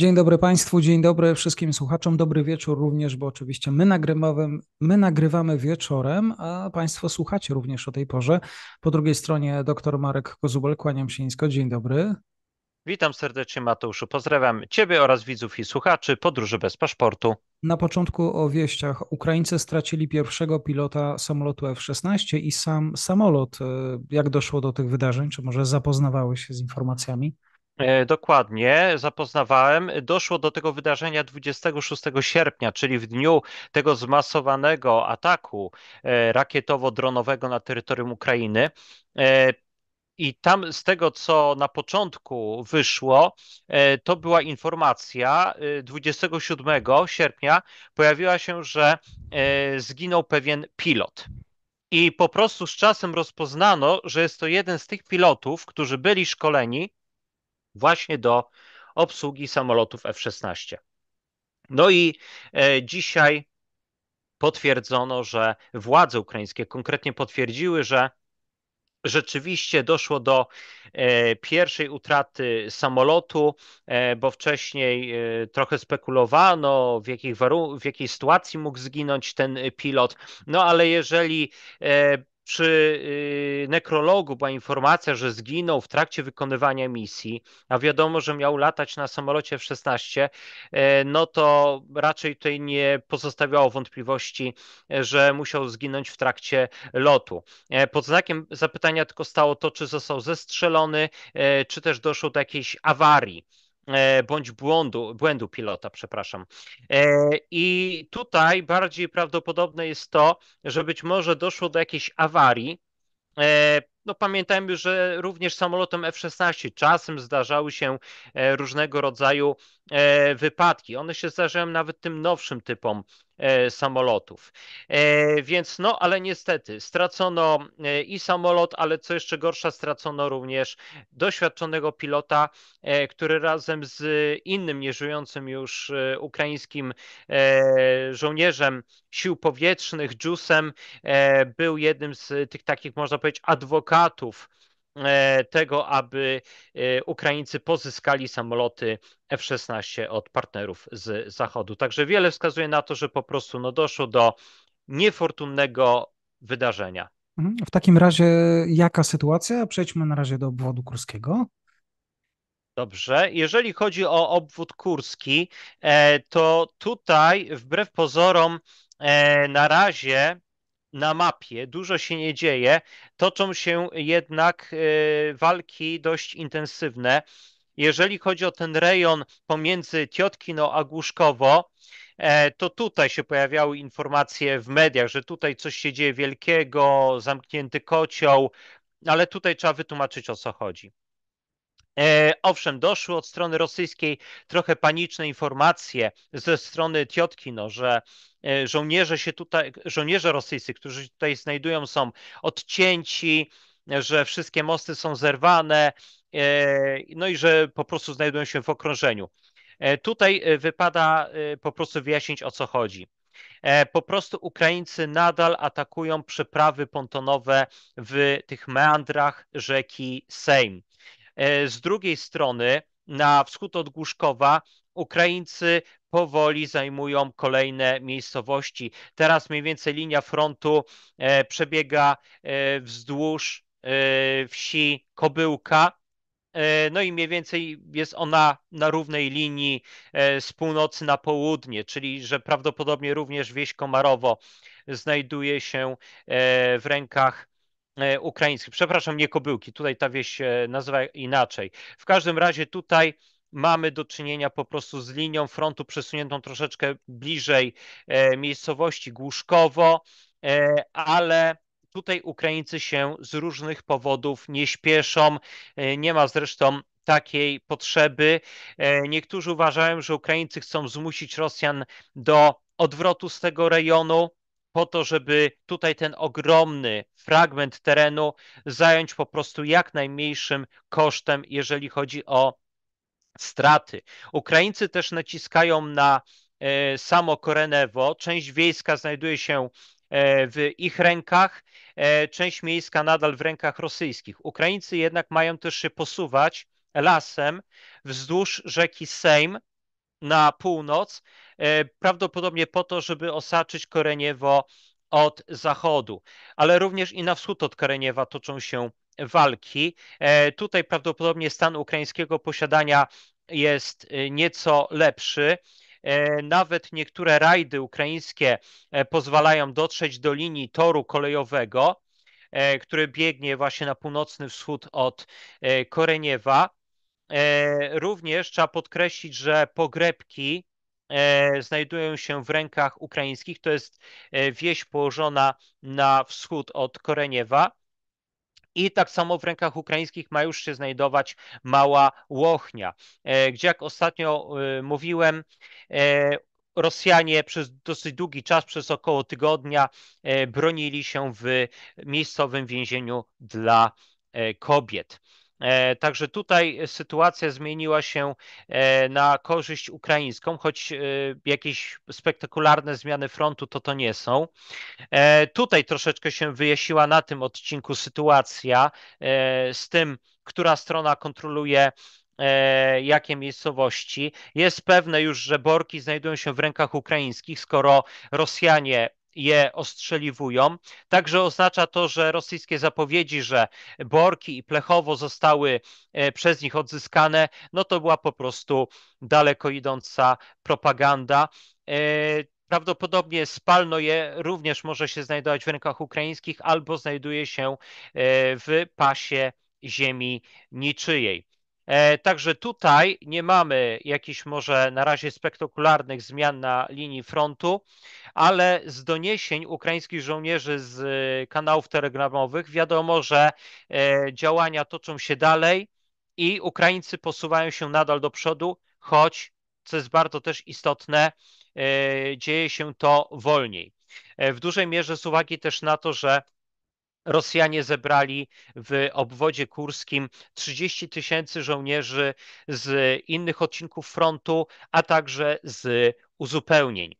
Dzień dobry Państwu, dzień dobry wszystkim słuchaczom, dobry wieczór również, bo oczywiście my nagrywamy, my nagrywamy wieczorem, a Państwo słuchacie również o tej porze. Po drugiej stronie dr Marek Kozubel, kłaniam się nisko, dzień dobry. Witam serdecznie Mateuszu, pozdrawiam Ciebie oraz widzów i słuchaczy Podróży bez paszportu. Na początku o wieściach. Ukraińcy stracili pierwszego pilota samolotu F-16 i sam samolot. E, jak doszło do tych wydarzeń? Czy może zapoznawały się z informacjami? E, dokładnie, zapoznawałem. Doszło do tego wydarzenia 26 sierpnia, czyli w dniu tego zmasowanego ataku e, rakietowo-dronowego na terytorium Ukrainy. E, I tam z tego, co na początku wyszło, to była informacja 27 sierpnia pojawiła się, że zginął pewien pilot. I po prostu z czasem rozpoznano, że jest to jeden z tych pilotów, którzy byli szkoleni właśnie do obsługi samolotów F-16. No i e, dzisiaj potwierdzono, że władze ukraińskie konkretnie potwierdziły, że rzeczywiście doszło do e, pierwszej utraty samolotu, e, bo wcześniej trochę spekulowano, w, jakich warun- w jakiej sytuacji mógł zginąć ten pilot. No ale jeżeli czy y, nekrologu była informacja, że zginął w trakcie wykonywania misji, a wiadomo, że miał latać na samolocie F-16, e, no to raczej tutaj nie pozostawiało wątpliwości, e, że musiał zginąć w trakcie lotu. E, pod znakiem zapytania tylko stało to, czy został zestrzelony, czy też doszło do jakiejś awarii. E, bądź błądu, błędu pilota, przepraszam. E, I tutaj bardziej prawdopodobne jest to, że być może doszło do jakiejś awarii. E, no pamiętajmy, że również samolotem F-16 czasem zdarzały się różnego rodzaju wypadki. One się zdarzają nawet tym nowszym typom E, samolotów. E, więc no, ale niestety stracono e, i samolot, ale co jeszcze gorsza, stracono również doświadczonego pilota, który razem z innym nieżyjącym już ukraińskim żołnierzem sił powietrznych, Jusem, był jednym z tych takich, można powiedzieć, adwokatów E, tego, aby e, Ukraińcy pozyskali samoloty F-16 od partnerów z Zachodu. Także wiele wskazuje na to, że po prostu no, doszło do niefortunnego wydarzenia. Mhm. W takim razie jaka sytuacja? Przejdźmy na razie do obwodu kurskiego. Dobrze. Jeżeli chodzi o obwód kurski, e, to tutaj wbrew pozorom na razie na mapie, dużo się nie dzieje. Toczą się jednak e, walki dość intensywne. Jeżeli chodzi o ten rejon pomiędzy Tiotkino a Głuszkowo, e, to tutaj się pojawiały informacje w mediach, że tutaj coś się dzieje wielkiego, zamknięty kocioł, ale tutaj trzeba wytłumaczyć o co chodzi. E, owszem, doszły od strony rosyjskiej trochę paniczne informacje ze strony Tiotkino, że e, żołnierze się tutaj, żołnierze rosyjscy, którzy tutaj znajdują, są odcięci, że wszystkie mosty są zerwane, e, no i że po prostu znajdują się w okrążeniu. Tutaj wypada po prostu wyjaśnić o co chodzi. Po prostu Ukraińcy nadal atakują przeprawy pontonowe w tych meandrach rzeki Sejm. E, z drugiej strony, na wschód od Głuszkowa Ukraińcy powoli zajmują kolejne miejscowości. Teraz mniej więcej linia frontu e, przebiega e, wzdłuż wsi Kobyłka. No i mniej więcej jest ona na równej linii z północy na południe, czyli że prawdopodobnie również wieś Komarowo znajduje się w rękach E, ukraińskich. Przepraszam, nie kobyłki, tutaj ta wieś się nazywa inaczej. W każdym razie tutaj mamy do czynienia po prostu z linią frontu przesuniętą troszeczkę bliżej e, miejscowości Głuszkowo, e, ale tutaj Ukraińcy się z różnych powodów nie śpieszą. Nie ma zresztą takiej potrzeby. Niektórzy uważają, że Ukraińcy chcą zmusić Rosjan do odwrotu z tego rejonu po to, żeby tutaj ten ogromny fragment terenu zająć po prostu jak najmniejszym kosztem, jeżeli chodzi o straty. Ukraińcy też naciskają na e, samo Korenewo. Część wiejska znajduje się e, w ich rękach, e, część miejska nadal w rękach rosyjskich. Ukraińcy jednak mają też się posuwać lasem wzdłuż rzeki Sejm, na północ, e, prawdopodobnie po to, żeby osaczyć Koreniewo od zachodu, ale również i na wschód od Koreniewa toczą się walki. E, tutaj prawdopodobnie stan ukraińskiego posiadania jest e, nieco lepszy. Nawet niektóre rajdy ukraińskie pozwalają dotrzeć do linii toru kolejowego, który biegnie właśnie na północny wschód od Koreniewa. E, również trzeba podkreślić, że pogrebki e, znajdują się w rękach ukraińskich. To jest e, wieś położona na wschód od Koreniewa. I tak samo w rękach ukraińskich ma już się znajdować mała Łochnia, gdzie jak ostatnio mówiłem, Rosjanie przez dosyć długi czas, przez około tygodnia, bronili się w miejscowym więzieniu dla kobiet. E, także tutaj sytuacja zmieniła się e, na korzyść ukraińską, choć e, jakieś spektakularne zmiany frontu to to nie są. Tutaj troszeczkę się wyjaśniła na tym odcinku sytuacja z tym, która strona kontroluje jakie miejscowości. Jest pewne już, że Borki znajdują się w rękach ukraińskich, skoro Rosjanie je ostrzeliwują. Także oznacza to, że rosyjskie zapowiedzi, że Borki i Plechowo zostały e, przez nich odzyskane, no to była po prostu daleko idąca propaganda. E, prawdopodobnie spalno je również może się znajdować w rękach ukraińskich albo znajduje się e, w pasie ziemi niczyjej. E, także tutaj nie mamy jakichś może na razie spektakularnych zmian na linii frontu, ale z doniesień ukraińskich żołnierzy z e, kanałów telegramowych wiadomo, że e, działania toczą się dalej i Ukraińcy posuwają się nadal do przodu, choć, co jest bardzo też istotne, dzieje się to wolniej. W dużej mierze z uwagi też na to, że Rosjanie zebrali w obwodzie kurskim 30 tysięcy żołnierzy z innych odcinków frontu, a także z uzupełnień.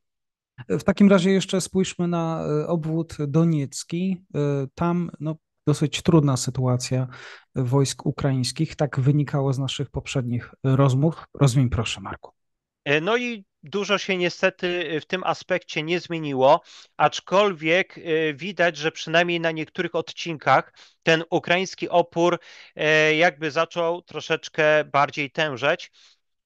W takim razie jeszcze spójrzmy na e, obwód Doniecki. E, tam no, dosyć trudna sytuacja wojsk ukraińskich. Tak wynikało z naszych poprzednich rozmów. Rozumiem, proszę, Marku. E, no i Dużo się niestety y, w tym aspekcie nie zmieniło, aczkolwiek y, widać, że przynajmniej na niektórych odcinkach ten ukraiński opór e, jakby zaczął troszeczkę bardziej tężeć.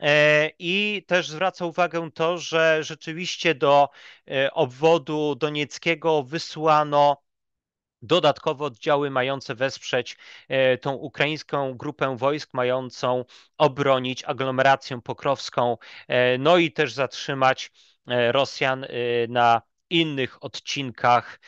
E, I też zwraca uwagę to, że rzeczywiście do e, obwodu donieckiego wysłano dodatkowo oddziały mające wesprzeć e, tą ukraińską grupę wojsk mającą obronić aglomerację pokrowską, e, no i też zatrzymać e, Rosjan na innych odcinkach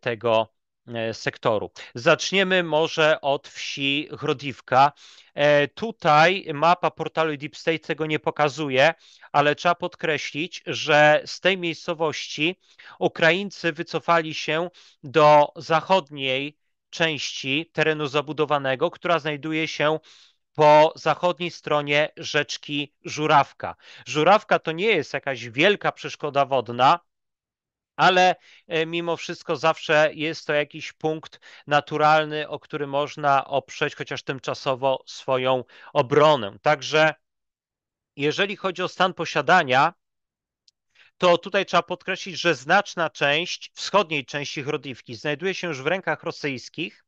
tego E, sektoru. Zaczniemy może od wsi Chrodiwka. E, tutaj mapa portalu Deep State tego nie pokazuje, ale trzeba podkreślić, że z tej miejscowości Ukraińcy wycofali się do zachodniej części terenu zabudowanego, która znajduje się po zachodniej stronie rzeczki Żurawka. Żurawka to nie jest jakaś wielka przeszkoda wodna, ale e, mimo wszystko zawsze jest to jakiś punkt naturalny, o który można oprzeć chociaż tymczasowo swoją obronę. Także jeżeli chodzi o stan posiadania, to tutaj trzeba podkreślić, że znaczna część wschodniej części Chrodiwki znajduje się już w rękach rosyjskich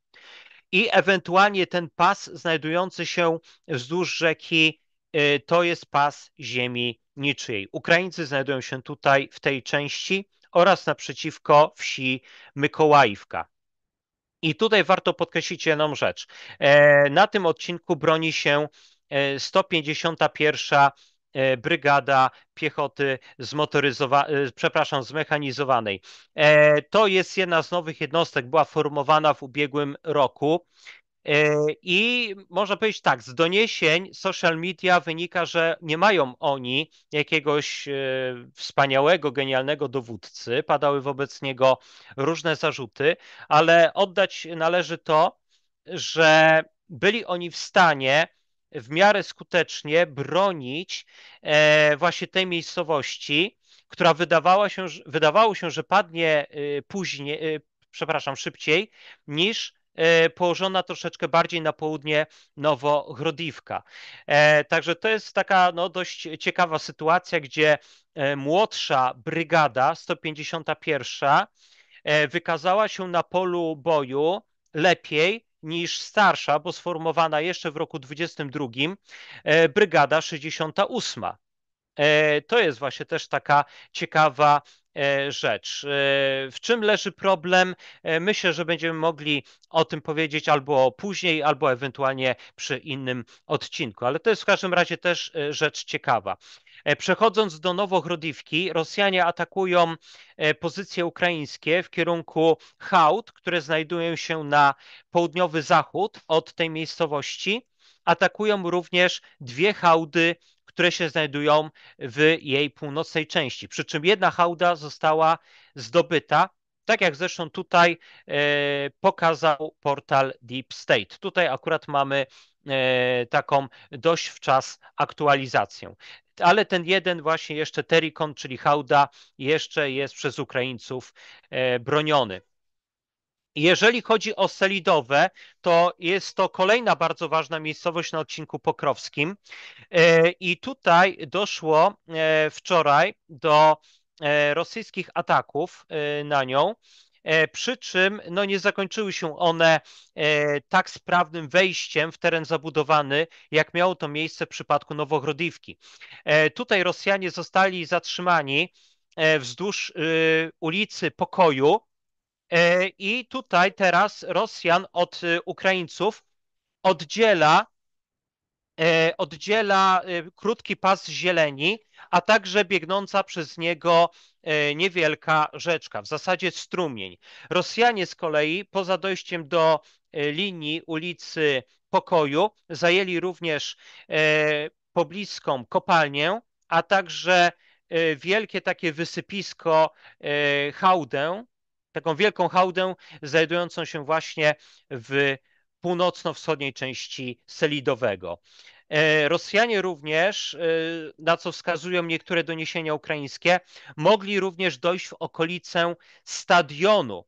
i ewentualnie ten pas znajdujący się wzdłuż rzeki y, to jest pas ziemi niczyjej. Ukraińcy znajdują się tutaj w tej części oraz naprzeciwko wsi Mykołajwka. I tutaj warto podkreślić jedną rzecz. E, na tym odcinku broni się 151 e, e, brygada piechoty zmotoryzowanej, przepraszam, zmechanizowanej. To jest jedna z nowych jednostek, była formowana w ubiegłym roku. E, I można powiedzieć tak, z doniesień social media wynika, że nie mają oni jakiegoś e, wspaniałego, genialnego dowódcy. Padały wobec niego różne zarzuty, ale oddać należy to, że byli oni w stanie w miarę skutecznie bronić e, właśnie tej miejscowości, która wydawała się, wydawało się, że padnie później, przepraszam, szybciej niż E, położona troszeczkę bardziej na południe Nowogrodziwka. E, także to jest taka no, dość ciekawa sytuacja, gdzie e, młodsza brygada 151 wykazała się na polu boju lepiej niż starsza, bo sformowana jeszcze w roku 22 brygada 68. To jest właśnie też taka ciekawa E, rzecz. E, w czym leży problem? E, myślę, że będziemy mogli o tym powiedzieć albo później, albo ewentualnie przy innym odcinku, ale to jest w każdym razie też rzecz ciekawa. Przechodząc do Nowochrodówki, Rosjanie atakują pozycje ukraińskie w kierunku Hałd, które znajdują się na południowy zachód od tej miejscowości. Atakują również dwie hałdy które się znajdują w jej północnej części. Przy czym jedna hałda została zdobyta tak jak zresztą tutaj e, pokazał portal Deep State. Tutaj akurat mamy e, taką dość w czas aktualizację. Ale ten jeden właśnie jeszcze Terikon, czyli Hałda, jeszcze jest przez Ukraińców e, broniony. Jeżeli chodzi o Selidowe, to jest to kolejna bardzo ważna miejscowość na odcinku pokrowskim. E, I tutaj doszło e, wczoraj do e, rosyjskich ataków na nią. Przy czym no, nie zakończyły się one tak sprawnym wejściem w teren zabudowany, jak miało to miejsce w przypadku Nowogrodziwki. Tutaj Rosjanie zostali zatrzymani wzdłuż y, ulicy Pokoju E, I tutaj teraz Rosjan od y, Ukraińców oddziela, e, oddziela y, krótki pas zieleni, a także biegnąca przez niego e, niewielka rzeczka, w zasadzie strumień. Rosjanie z kolei poza dojściem do linii ulicy Pokoju zajęli również pobliską kopalnię, a także wielkie takie wysypisko hałdę, taką wielką hałdę znajdującą się właśnie w północno-wschodniej części Selidowego. E, Rosjanie również, e, na co wskazują niektóre doniesienia ukraińskie, mogli również dojść w okolicę stadionu,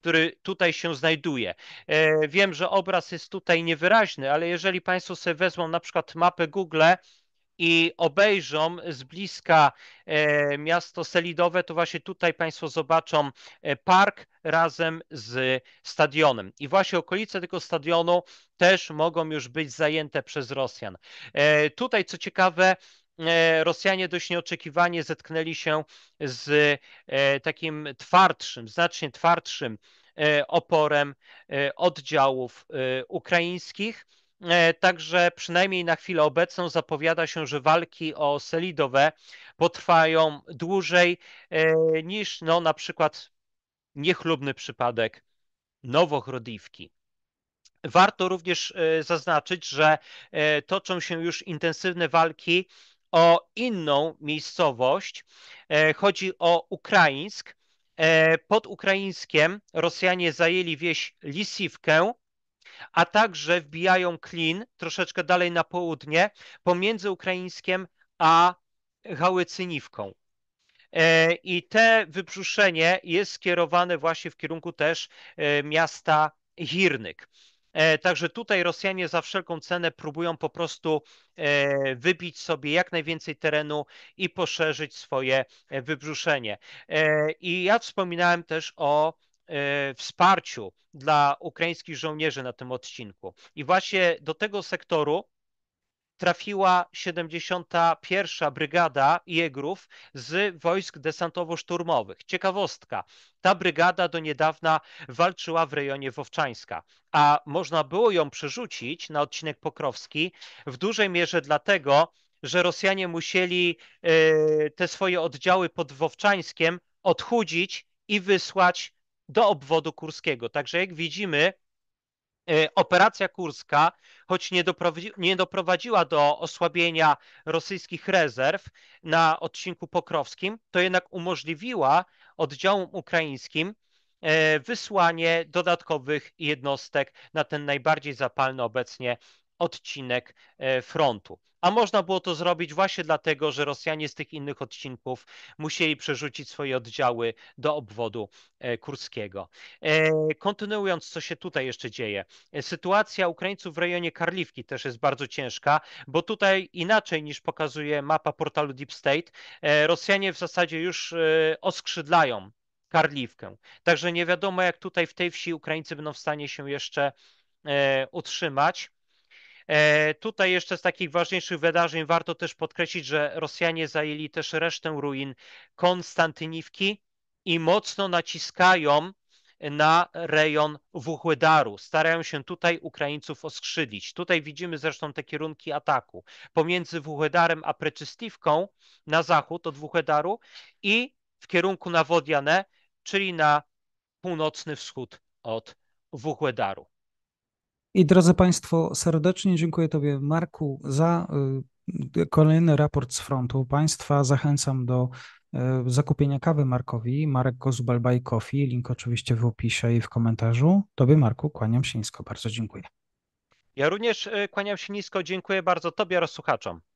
który tutaj się znajduje. E, wiem, że obraz jest tutaj niewyraźny, ale jeżeli Państwo sobie wezmą na przykład mapę Google, i obejrzą z bliska e, miasto Selidowe, to właśnie tutaj Państwo zobaczą e, park razem z stadionem. I właśnie okolice tego stadionu też mogą już być zajęte przez Rosjan. E, tutaj, co ciekawe, Rosjanie dość nieoczekiwanie zetknęli się z takim twardszym, znacznie twardszym oporem oddziałów ukraińskich. E, także przynajmniej na chwilę obecną zapowiada się, że walki o selidowe potrwają dłużej e, niż no, na przykład niechlubny przypadek Nowochrodiwki. Warto również e, zaznaczyć, że toczą się już intensywne walki o inną miejscowość. Chodzi o Ukraińsk. Pod Ukraińskiem Rosjanie zajęli wieś Lisiwkę, a także wbijają klin troszeczkę dalej na południe pomiędzy Ukraińskiem a Hałycyniwką. E, I te wybrzuszenie jest skierowane właśnie w kierunku też e, miasta Hirnyk. E, także tutaj Rosjanie za wszelką cenę próbują po prostu wybić sobie jak najwięcej terenu i poszerzyć swoje wybrzuszenie. I ja wspominałem też o E, wsparciu dla ukraińskich żołnierzy na tym odcinku. I właśnie do tego sektoru trafiła 71. Brygada Jegrów z wojsk desantowo-szturmowych. Ciekawostka, ta brygada do niedawna walczyła w rejonie Wowczańska, a można było ją przerzucić na odcinek pokrowski w dużej mierze dlatego, że Rosjanie musieli e, te swoje oddziały pod Wowczańskiem odchudzić i wysłać do obwodu kurskiego. Także jak widzimy, e, operacja kurska, choć nie, doprowadzi, nie doprowadziła do osłabienia rosyjskich rezerw na odcinku pokrowskim, to jednak umożliwiła oddziałom ukraińskim e, wysłanie dodatkowych jednostek na ten najbardziej zapalny obecnie odcinek e, frontu. A można było to zrobić właśnie dlatego, że Rosjanie z tych innych odcinków musieli przerzucić swoje oddziały do obwodu e, kurskiego. E, kontynuując, co się tutaj jeszcze dzieje. Sytuacja Ukraińców w rejonie Karliwki też jest bardzo ciężka, bo tutaj inaczej niż pokazuje mapa portalu Deep State, Rosjanie w zasadzie już oskrzydlają Karliwkę. Także nie wiadomo, jak tutaj w tej wsi Ukraińcy będą w stanie się jeszcze utrzymać. E, tutaj jeszcze z takich ważniejszych wydarzeń warto też podkreślić, że Rosjanie zajęli też resztę ruin Konstantyniwki i mocno naciskają na rejon Wuchłydaru. Starają się tutaj Ukraińców oskrzydlić. Tutaj widzimy zresztą te kierunki ataku. Pomiędzy Wuchłydarem a Preczystiwką na zachód od Wuchłydaru i w kierunku na Wodianę, czyli na północny wschód od Wuchłydaru. I drodzy Państwo, serdecznie dziękuję Tobie, Marku, za y, kolejny raport z frontu. Państwa zachęcam do y, zakupienia kawy Markowi, Marek Kozubal by Coffee, link oczywiście w opisie i w komentarzu. Tobie Marku, kłaniam się nisko, bardzo dziękuję. Ja również y, kłaniam się nisko, dziękuję bardzo Tobie oraz słuchaczom.